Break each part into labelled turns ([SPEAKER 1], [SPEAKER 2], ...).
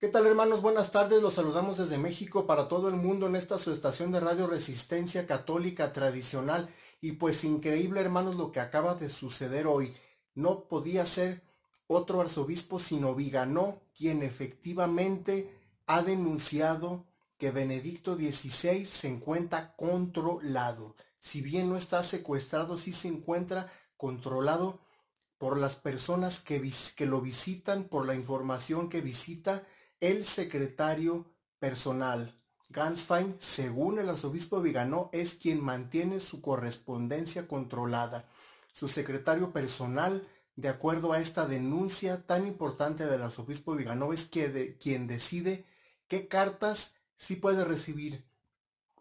[SPEAKER 1] ¿Qué tal hermanos? Buenas tardes, los saludamos desde México para todo el mundo en esta su estación de radio Resistencia Católica Tradicional. Y pues increíble hermanos lo que acaba de suceder hoy. No podía ser otro arzobispo sino Viganó, quien efectivamente ha denunciado que Benedicto XVI se encuentra controlado. Si bien no está secuestrado, sí se encuentra controlado por las personas que, que lo visitan, por la información que visita el secretario personal. Gansfein, según el arzobispo Viganó, es quien mantiene su correspondencia controlada. Su secretario personal, de acuerdo a esta denuncia tan importante del arzobispo Viganó, es quien decide qué cartas sí puede recibir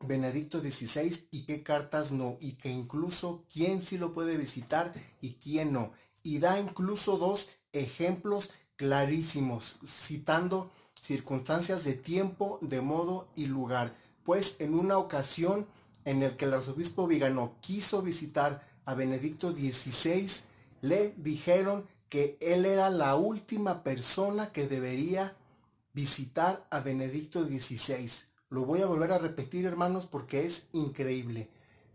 [SPEAKER 1] Benedicto XVI y qué cartas no, y que incluso quién sí lo puede visitar y quién no. Y da incluso dos ejemplos clarísimos, citando circunstancias de tiempo, de modo y lugar, pues en una ocasión en el que el arzobispo Vigano quiso visitar a Benedicto XVI, le dijeron que él era la última persona que debería visitar a Benedicto XVI. Lo voy a volver a repetir, hermanos, porque es increíble.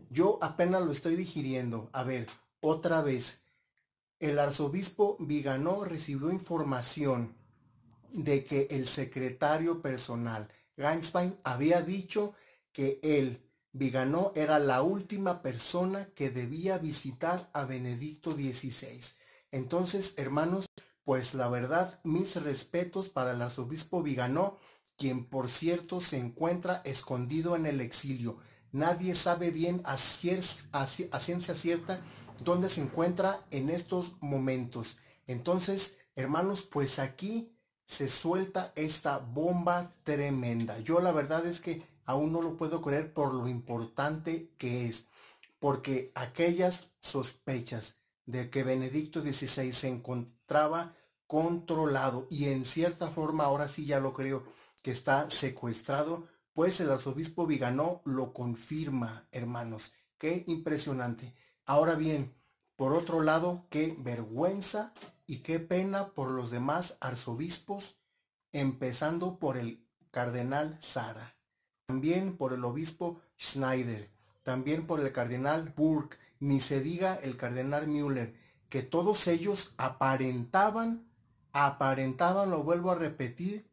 [SPEAKER 1] Yo apenas lo estoy digiriendo. A ver, otra vez. El arzobispo Viganó recibió información de que el secretario personal, Geinstein, había dicho que él, Viganó, era la última persona que debía visitar a Benedicto XVI. Entonces, hermanos, pues la verdad, mis respetos para el arzobispo Viganó, quien por cierto se encuentra escondido en el exilio. Nadie sabe bien a, a ciencia cierta dónde se encuentra en estos momentos. Entonces, hermanos, pues aquí se suelta esta bomba tremenda. Yo la verdad es que aún no lo puedo creer por lo importante que es, porque aquellas sospechas de que Benedicto XVI se encontraba controlado y en cierta forma, ahora sí ya lo creo, que está secuestrado, pues el arzobispo Viganó lo confirma, hermanos. Qué impresionante. Ahora bien, por otro lado, qué vergüenza y qué pena por los demás arzobispos, empezando por el cardenal Sara, también por el obispo Schneider, también por el cardenal Burke, ni se diga el cardenal Müller, que todos ellos aparentaban, aparentaban, lo vuelvo a repetir,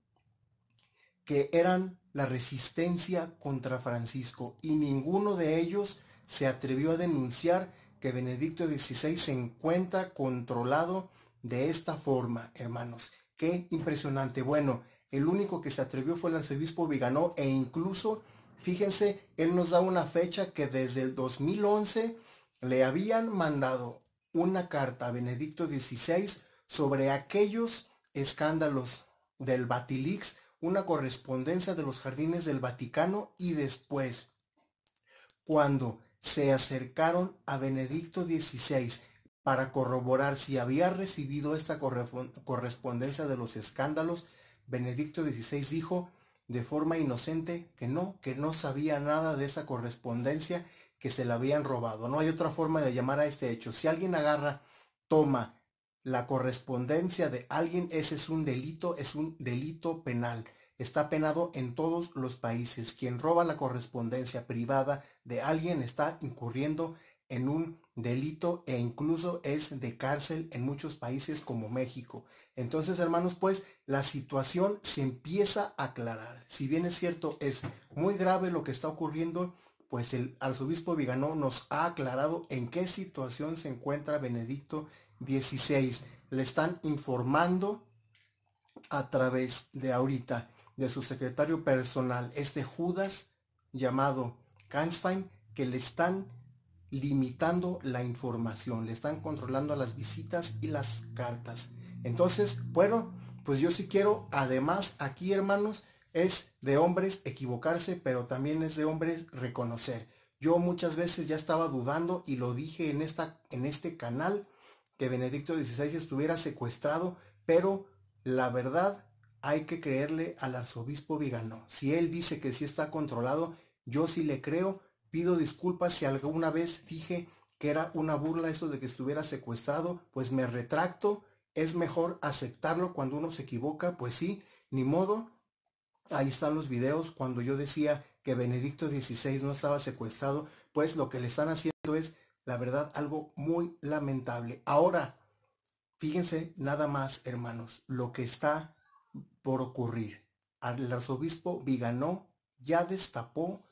[SPEAKER 1] que eran la resistencia contra Francisco y ninguno de ellos se atrevió a denunciar que Benedicto XVI se encuentra controlado de esta forma, hermanos. Qué impresionante. Bueno, el único que se atrevió fue el arzobispo Viganó e incluso, fíjense, él nos da una fecha que desde el 2011 le habían mandado una carta a Benedicto XVI sobre aquellos escándalos del Batilix, una correspondencia de los jardines del Vaticano y después, cuando se acercaron a Benedicto XVI para corroborar si había recibido esta correspondencia de los escándalos, Benedicto XVI dijo de forma inocente que no, que no sabía nada de esa correspondencia que se la habían robado. No hay otra forma de llamar a este hecho. Si alguien agarra, toma la correspondencia de alguien, ese es un delito, es un delito penal. Está penado en todos los países. Quien roba la correspondencia privada de alguien está incurriendo en un delito e incluso es de cárcel en muchos países como México. Entonces, hermanos, pues la situación se empieza a aclarar. Si bien es cierto, es muy grave lo que está ocurriendo, pues el arzobispo Viganó nos ha aclarado en qué situación se encuentra Benedicto XVI. Le están informando a través de ahorita, de su secretario personal, este Judas llamado Kansfein, que le están limitando la información, le están controlando las visitas y las cartas. Entonces, bueno, pues yo sí quiero, además aquí hermanos, es de hombres equivocarse, pero también es de hombres reconocer. Yo muchas veces ya estaba dudando y lo dije en, esta, en este canal, que Benedicto XVI estuviera secuestrado, pero la verdad hay que creerle al arzobispo Vigano. Si él dice que sí está controlado, yo sí le creo, Pido disculpas si alguna vez dije que era una burla eso de que estuviera secuestrado, pues me retracto. Es mejor aceptarlo cuando uno se equivoca, pues sí, ni modo. Ahí están los videos cuando yo decía que Benedicto XVI no estaba secuestrado, pues lo que le están haciendo es, la verdad, algo muy lamentable. Ahora, fíjense nada más, hermanos, lo que está por ocurrir. el arzobispo Viganó ya destapó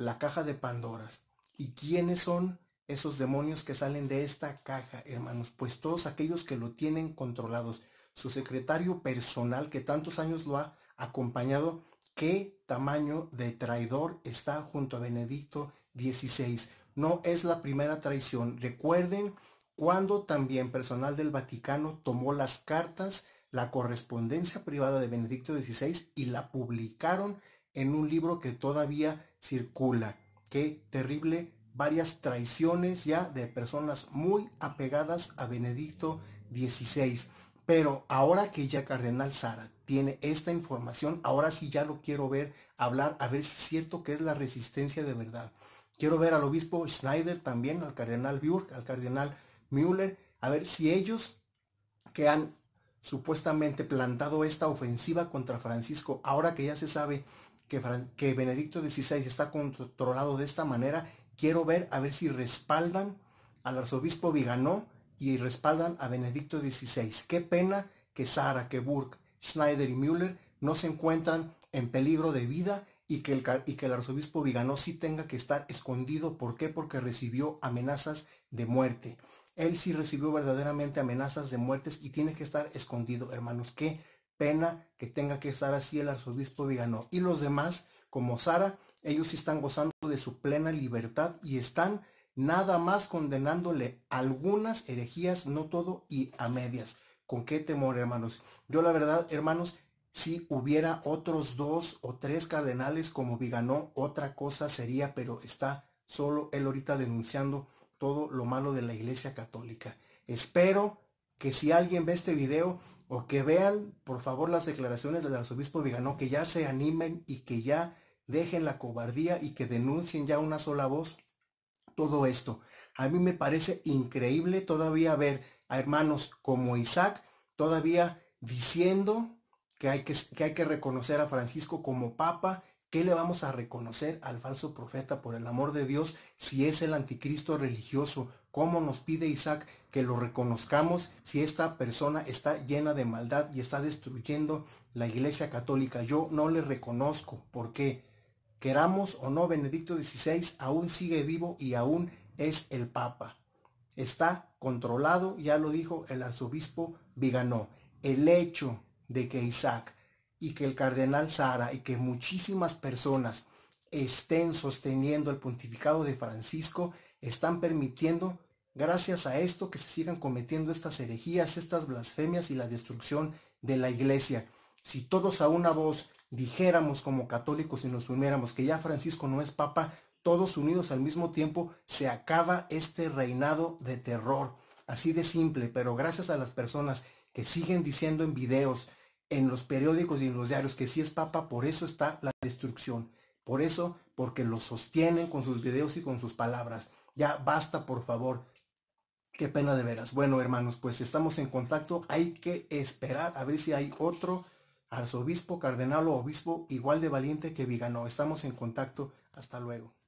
[SPEAKER 1] la caja de Pandoras. ¿Y quiénes son esos demonios que salen de esta caja, hermanos? Pues todos aquellos que lo tienen controlados. Su secretario personal, que tantos años lo ha acompañado, qué tamaño de traidor está junto a Benedicto XVI. No es la primera traición. Recuerden cuando también personal del Vaticano tomó las cartas, la correspondencia privada de Benedicto XVI y la publicaron en un libro que todavía circula. Qué terrible, varias traiciones ya de personas muy apegadas a Benedicto XVI. Pero ahora que ya Cardenal Sara tiene esta información, ahora sí ya lo quiero ver hablar, a ver si es cierto que es la resistencia de verdad. Quiero ver al obispo Schneider también, al cardenal Björk, al cardenal Müller, a ver si ellos que han supuestamente plantado esta ofensiva contra Francisco, ahora que ya se sabe que, Benedicto XVI está controlado de esta manera, quiero ver a ver si respaldan al arzobispo Viganó y respaldan a Benedicto XVI. Qué pena que Sara, que Burke, Schneider y Müller no se encuentran en peligro de vida y que, el, y que el arzobispo Viganó sí tenga que estar escondido. ¿Por qué? Porque recibió amenazas de muerte. Él sí recibió verdaderamente amenazas de muertes y tiene que estar escondido, hermanos. Qué pena que tenga que estar así el arzobispo Viganó. Y los demás, como Sara, ellos sí están gozando de su plena libertad y están nada más condenándole algunas herejías, no todo, y a medias. ¿Con qué temor, hermanos? Yo la verdad, hermanos, si hubiera otros dos o tres cardenales como Viganó, otra cosa sería, pero está solo él ahorita denunciando todo lo malo de la Iglesia Católica. Espero que si alguien ve este video o que vean, por favor, las declaraciones del arzobispo Viganó, que ya se animen y que ya dejen la cobardía y que denuncien ya una sola voz todo esto. A mí me parece increíble todavía ver a hermanos como Isaac todavía diciendo que hay que, que, hay que reconocer a Francisco como papa ¿Qué le vamos a reconocer al falso profeta por el amor de Dios si es el anticristo religioso? ¿Cómo nos pide Isaac que lo reconozcamos si esta persona está llena de maldad y está destruyendo la iglesia católica? Yo no le reconozco. ¿Por qué? Queramos o no, Benedicto XVI aún sigue vivo y aún es el Papa. Está controlado, ya lo dijo el arzobispo Viganó. El hecho de que Isaac y que el cardenal Sara y que muchísimas personas estén sosteniendo el pontificado de Francisco, están permitiendo, gracias a esto, que se sigan cometiendo estas herejías, estas blasfemias y la destrucción de la iglesia. Si todos a una voz dijéramos como católicos y nos uniéramos que ya Francisco no es papa, todos unidos al mismo tiempo, se acaba este reinado de terror. Así de simple, pero gracias a las personas que siguen diciendo en videos, en los periódicos y en los diarios que si es papa, por eso está la destrucción. Por eso, porque lo sostienen con sus videos y con sus palabras. Ya basta, por favor. Qué pena de veras. Bueno, hermanos, pues estamos en contacto. Hay que esperar a ver si hay otro arzobispo, cardenal o obispo igual de valiente que Vigano. Estamos en contacto. Hasta luego.